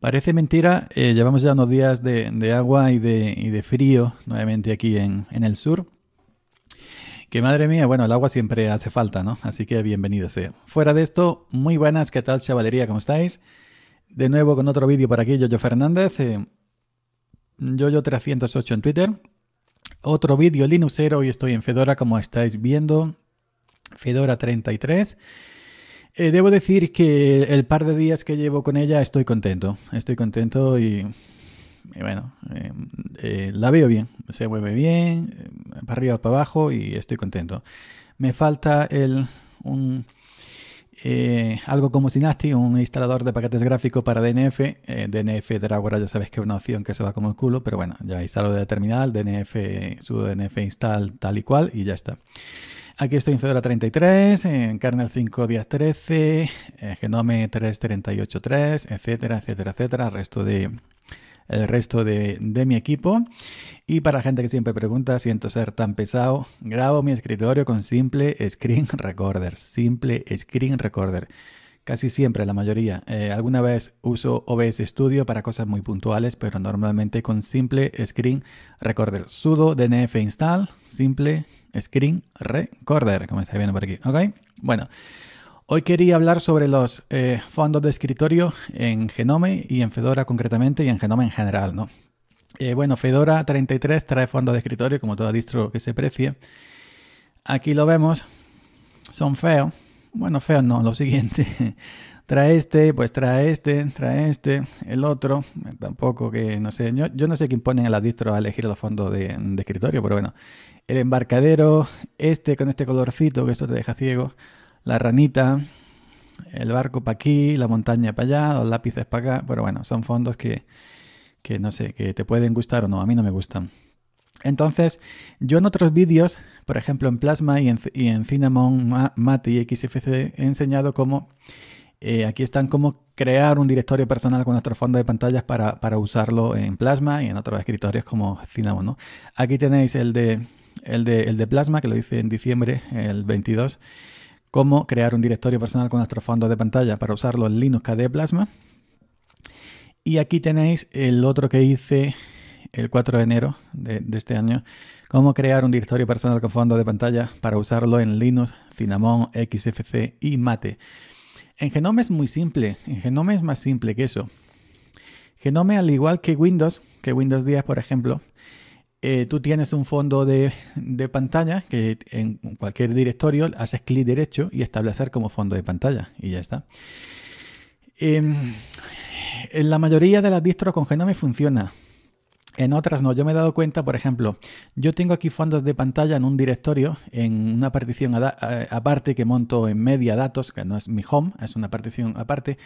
Parece mentira, eh, llevamos ya unos días de, agua y de, frío nuevamente aquí en, el sur. Que madre mía, bueno, el agua siempre hace falta, ¿no? Así que bienvenidos. sea. Fuera de esto, muy buenas, ¿qué tal chavalería? ¿Cómo estáis? De nuevo con otro vídeo por aquí, Yoyo Fernández, eh, Yoyo308 en Twitter. Otro vídeo Linuxero, hoy estoy en Fedora, como estáis viendo, Fedora 33. Eh, debo decir que el par de días que llevo con ella estoy contento. Estoy contento y, bueno, eh, eh, la veo bien. Se mueve bien, para arriba, para abajo y estoy contento. Me falta el, un, algo como Synaptic, un instalador de paquetes gráficos para DNF. DNF Dragora ya sabes que es una opción que se va como el culo, pero bueno, ya instalo de terminal, DNF, su DNF install tal y cual y ya está. Aquí estoy en Fedora 33, en Kernel 5 días 13, en Genome 3.38.3, etcétera, etcétera, etcétera, resto de, el resto de, de, mi equipo. Y para la gente que siempre pregunta, siento ser tan pesado, grabo mi escritorio con Simple Screen Recorder. Simple Screen Recorder. Casi siempre, la mayoría. Eh, alguna vez uso OBS Studio para cosas muy puntuales, pero normalmente con simple screen recorder. Sudo dnf install simple screen recorder, como estáis viendo por aquí. ¿Ok? Bueno, hoy quería hablar sobre los eh, fondos de escritorio en Genome y en Fedora concretamente y en Genome en general, ¿no? Eh, bueno, Fedora 33 trae fondos de escritorio, como toda distro que se precie. Aquí lo vemos. Son feos bueno, feo no, lo siguiente. trae este, pues trae este, trae este, el otro. Tampoco que, no sé, yo, no sé quién ponen a la distro a elegir los fondos de, escritorio, pero bueno. El embarcadero, este con este colorcito, que esto te deja ciego. La ranita, el barco para aquí, la montaña para allá, los lápices para acá. Pero bueno, son fondos que, que no sé, que te pueden gustar o no, a mí no me gustan. Entonces, yo en otros vídeos, por ejemplo en Plasma y en, Cinnamon Mate y XFC, he enseñado cómo, eh, aquí están cómo crear un directorio personal con nuestro fondo de pantallas para, usarlo en Plasma y en otros escritorios como Cinnamon. Aquí tenéis el de, de, Plasma, que lo hice en diciembre, el 22, cómo crear un directorio personal con nuestro fondo de pantalla para usarlo en Linux KDE Plasma. Y aquí tenéis el otro que hice el 4 de enero de, este año, cómo crear un directorio personal con fondo de pantalla para usarlo en Linux, Cinnamon, XFC y Mate. En Genome es muy simple, en Genome es más simple que eso. Genome, al igual que Windows, que Windows 10, por ejemplo, eh, tú tienes un fondo de, pantalla que en cualquier directorio haces clic derecho y establecer como fondo de pantalla y ya está. Em, en la mayoría de las distros con Genome funciona. En otras no, yo me he dado cuenta, por ejemplo, yo tengo aquí fondos de pantalla en un directorio, en una partición aparte que monto en media datos, que no es mi home, es una partición aparte.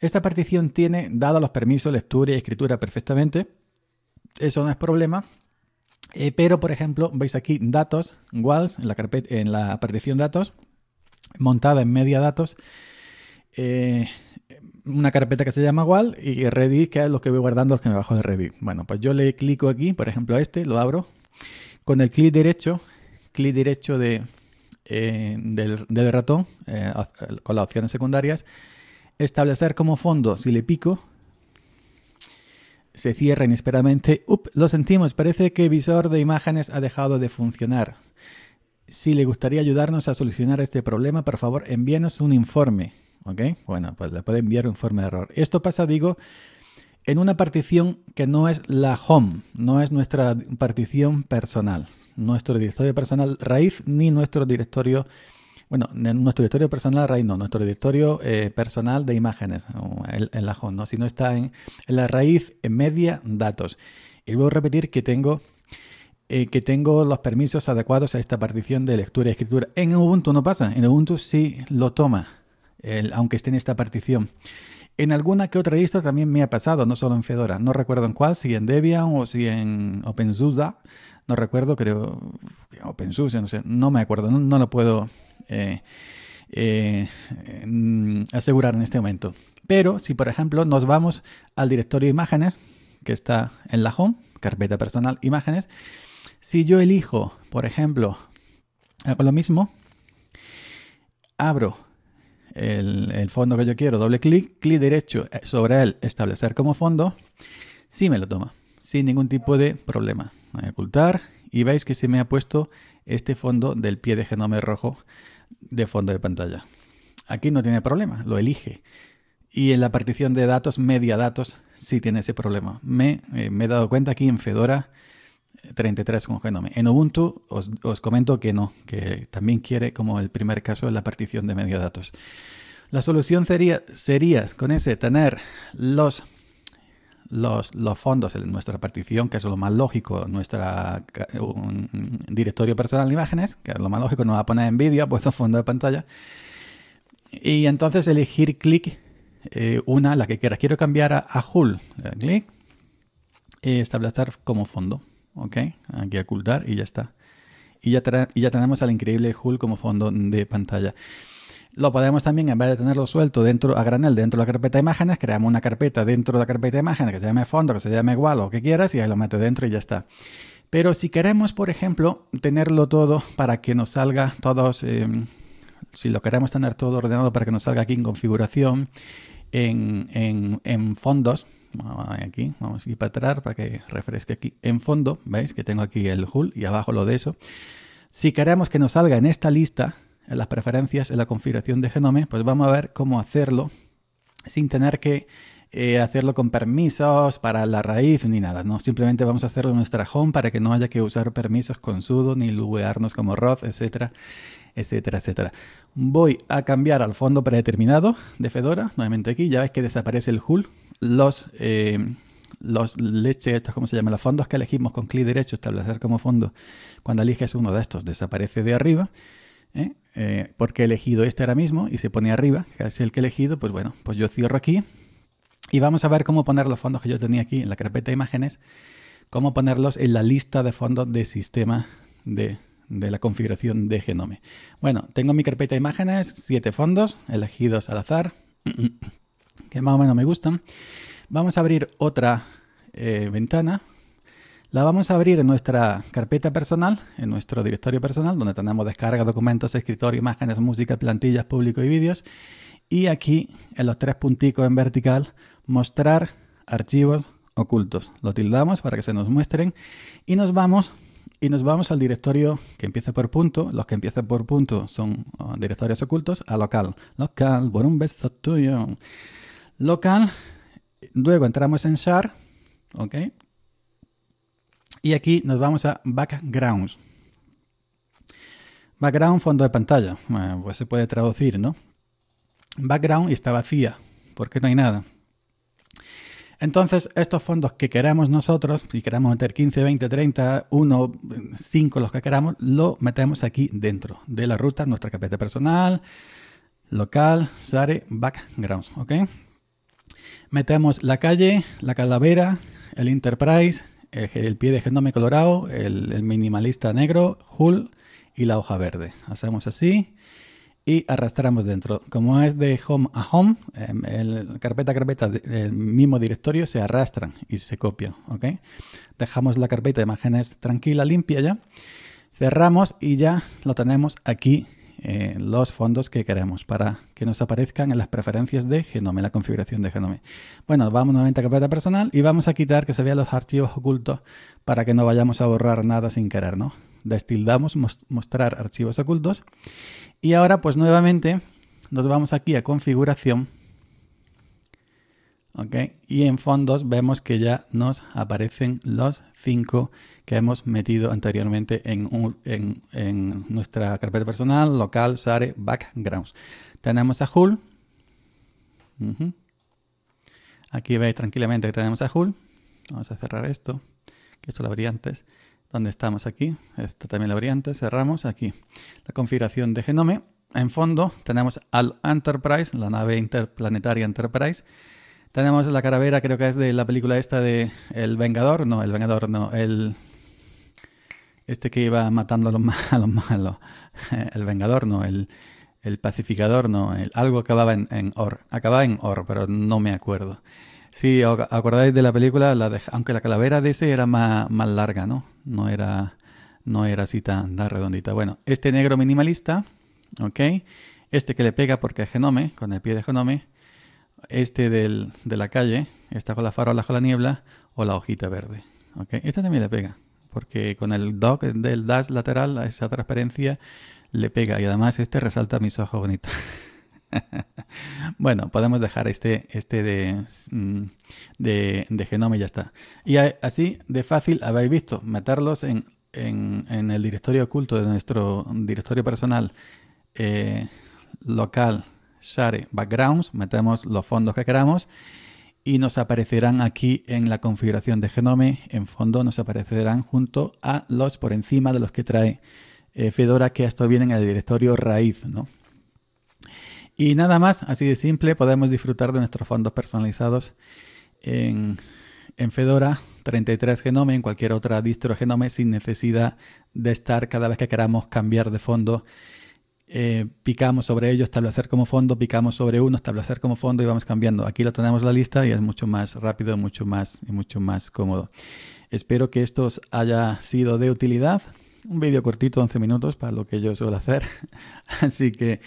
Esta partición tiene, dados los permisos, lectura y escritura perfectamente, eso no es problema, eh, pero por ejemplo, veis aquí datos, walls, en la, carpeta, en la partición datos, montada en media datos. Eh, una carpeta que se llama Wall y Redis, que es lo que voy guardando los que me bajo de Redis. Bueno, pues yo le clico aquí, por ejemplo a este, lo abro. Con el clic derecho, clic derecho de, eh, del, ratón, eh, con las opciones secundarias, establecer como fondo, si le pico, se cierra inesperadamente. lo sentimos, parece que visor de imágenes ha dejado de funcionar. Si le gustaría ayudarnos a solucionar este problema, por favor envíenos un informe. Bueno, pues le puede enviar un informe de error. Esto pasa, digo, en una partición que no es la home, no es nuestra partición personal, nuestro directorio personal raíz ni nuestro directorio, bueno, nuestro directorio personal raíz no, nuestro directorio eh, personal de imágenes en, la home, ¿no? sino está en, la raíz en media datos. Y voy a repetir que tengo, eh, que tengo los permisos adecuados a esta partición de lectura y escritura. En Ubuntu no pasa, en Ubuntu sí lo toma aunque esté en esta partición. En alguna que otra distro también me ha pasado, no solo en Fedora. No recuerdo en cuál, si en Debian o si en OpenSUSE. No recuerdo, creo que OpenSUSE, no sé, no me acuerdo, no, lo puedo eh, eh, mm, asegurar en este momento. Pero si, por ejemplo, nos vamos al directorio imágenes, que está en la home, carpeta personal, imágenes, si yo elijo, por ejemplo, hago lo mismo, abro el, fondo que yo quiero, doble clic, clic derecho eh, sobre él, establecer como fondo, sí me lo toma, sin ningún tipo de problema. Voy a ocultar y veis que se me ha puesto este fondo del pie de genoma rojo de fondo de pantalla. Aquí no tiene problema, lo elige. Y en la partición de datos, media datos, sí tiene ese problema. Me, eh, me he dado cuenta aquí en Fedora 33 con Genome. En Ubuntu os, comento que no, que también quiere, como el primer caso, la partición de datos. La solución sería, sería con ese tener los, los, fondos en nuestra partición, que es lo más lógico, nuestra, un directorio personal de imágenes, que es lo más lógico, no va a poner NVIDIA, puesto fondo de pantalla. Y entonces elegir clic, eh, una, la que quiera. Quiero cambiar a, a eh, Clic. establecer como fondo. ¿ok? Aquí ocultar y ya está. Y ya, ya tenemos al increíble Hulk como fondo de pantalla. Lo podemos también, en vez de tenerlo suelto dentro a granel dentro de la carpeta de imágenes, creamos una carpeta dentro de la carpeta de imágenes que se llame fondo, que se llame igual o que quieras y ahí lo metes dentro y ya está. Pero si queremos, por ejemplo, tenerlo todo para que nos salga todos, em, si lo queremos tener todo ordenado para que nos salga aquí en configuración, en fondos, Vamos aquí, vamos a ir para atrás para que refresque aquí en fondo. ¿Veis que tengo aquí el hull y abajo lo de eso? Si queremos que nos salga en esta lista, en las preferencias, en la configuración de Genome, pues vamos a ver cómo hacerlo sin tener que eh, hacerlo con permisos para la raíz ni nada, ¿no? Simplemente vamos a hacerlo en nuestra home para que no haya que usar permisos con sudo ni luvearnos como Roth, etcétera, etcétera, etcétera. Voy a cambiar al fondo predeterminado de Fedora, nuevamente aquí, ya ves que desaparece el hull, los, eh, los leches, estos, ¿cómo se llama? Los fondos que elegimos con clic derecho, establecer como fondo, cuando eliges uno de estos, desaparece de arriba. ¿eh? Eh, porque he elegido este ahora mismo y se pone arriba, que es el que he elegido, pues bueno, pues yo cierro aquí y vamos a ver cómo poner los fondos que yo tenía aquí en la carpeta de imágenes, cómo ponerlos en la lista de fondos de sistema de de la configuración de Genome. Bueno, tengo mi carpeta de imágenes, siete fondos elegidos al azar, que más o menos me gustan. Vamos a abrir otra eh, ventana. La vamos a abrir en nuestra carpeta personal, en nuestro directorio personal, donde tenemos descarga, documentos, escritorio, imágenes, música, plantillas, público y vídeos. Y aquí, en los tres punticos en vertical, mostrar archivos ocultos. Lo tildamos para que se nos muestren y nos vamos y nos vamos al directorio que empieza por punto. Los que empiezan por punto son ah, directorios ocultos a local. Local, por un beso tuyo. Local. Luego entramos en share. ¿Ok? Y aquí nos vamos a background. Background, fondo de pantalla. pues se puede traducir, ¿no? Background y está vacía porque no hay nada. Entonces, estos fondos que queramos nosotros, si queremos meter 15, 20, 30, 1, 5, los que queramos, lo metemos aquí dentro de la ruta, nuestra carpeta personal, local, Sare, backgrounds, ¿ok? Metemos la calle, la calavera, el Enterprise, el, pie de genome colorado, el, el minimalista negro, Hull y la hoja verde. Hacemos así y arrastramos dentro. Como es de home a home, em, carpeta a carpeta del mismo directorio se arrastran y se copian. ¿okay? Dejamos la carpeta de imágenes tranquila, limpia ya. Cerramos y ya lo tenemos aquí eh, los fondos que queremos para que nos aparezcan en las preferencias de Genome, la configuración de Genome. Bueno, vamos nuevamente a carpeta personal y vamos a quitar que se vean los archivos ocultos para que no vayamos a borrar nada sin querer, ¿no? destildamos mostrar archivos ocultos. Y ahora pues nuevamente nos vamos aquí a configuración. ¿Ok? Y en fondos vemos que ya nos aparecen los cinco que hemos metido anteriormente en, en, nuestra carpeta personal, local, Sare, Backgrounds. Tenemos a Hull. Aquí veis tranquilamente que tenemos a Hull. Vamos a cerrar esto, que esto lo habría antes donde estamos aquí, esta también la variante, cerramos aquí la configuración de Genome. En fondo tenemos al Enterprise, la nave interplanetaria Enterprise. Tenemos la caravera, creo que es de la película esta de El Vengador, no, El Vengador no, el... Este que iba matando a los malos, El Vengador no, el, el Pacificador no, el... algo acababa en, en Or, acababa en Or, pero no me acuerdo. Sí, acordáis de la película, la aunque la calavera de ese era más, larga, ¿no? No era, no era así tan, redondita. Bueno, este negro minimalista, ¿ok? Este que le pega porque es genome, con el pie de genome. Este del, de la calle, esta con la farola con la niebla, o la hojita verde, ¿ok? Esta también le pega, porque con el dock del dash lateral, esa transparencia, le pega. Y además este resalta mis ojos bonitos. bueno, podemos dejar este, este de, mm, Genome y ya está. Y así de fácil habéis visto meterlos en, el directorio oculto de nuestro directorio personal eh, local share backgrounds, metemos los fondos que queramos y nos aparecerán aquí en la configuración de genome, en fondo nos aparecerán junto a los por encima de los que trae eh, Fedora, que esto viene en el directorio raíz, ¿no? Y nada más, así de simple, podemos disfrutar de nuestros fondos personalizados en, Fedora 33 Genome, en cualquier otra distro Genome, sin necesidad de estar cada vez que queramos cambiar de fondo. Eh, picamos sobre ellos establecer como fondo, picamos sobre uno, establecer como fondo y vamos cambiando. Aquí lo tenemos la lista y es mucho más rápido, mucho más y mucho más cómodo. Espero que esto haya sido de utilidad. Un vídeo cortito, 11 minutos, para lo que yo suelo hacer. Así que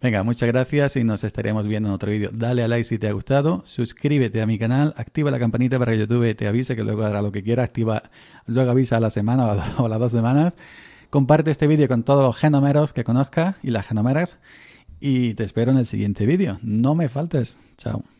Venga, muchas gracias y nos estaremos viendo en otro vídeo. Dale a like si te ha gustado, suscríbete a mi canal, activa la campanita para que YouTube te avise que luego hará lo que quiera, activa, luego avisa a la semana o, a, las dos semanas. Comparte este vídeo con todos los genomeros que conozca y las genomeras y te espero en el siguiente vídeo. No me faltes. Chao.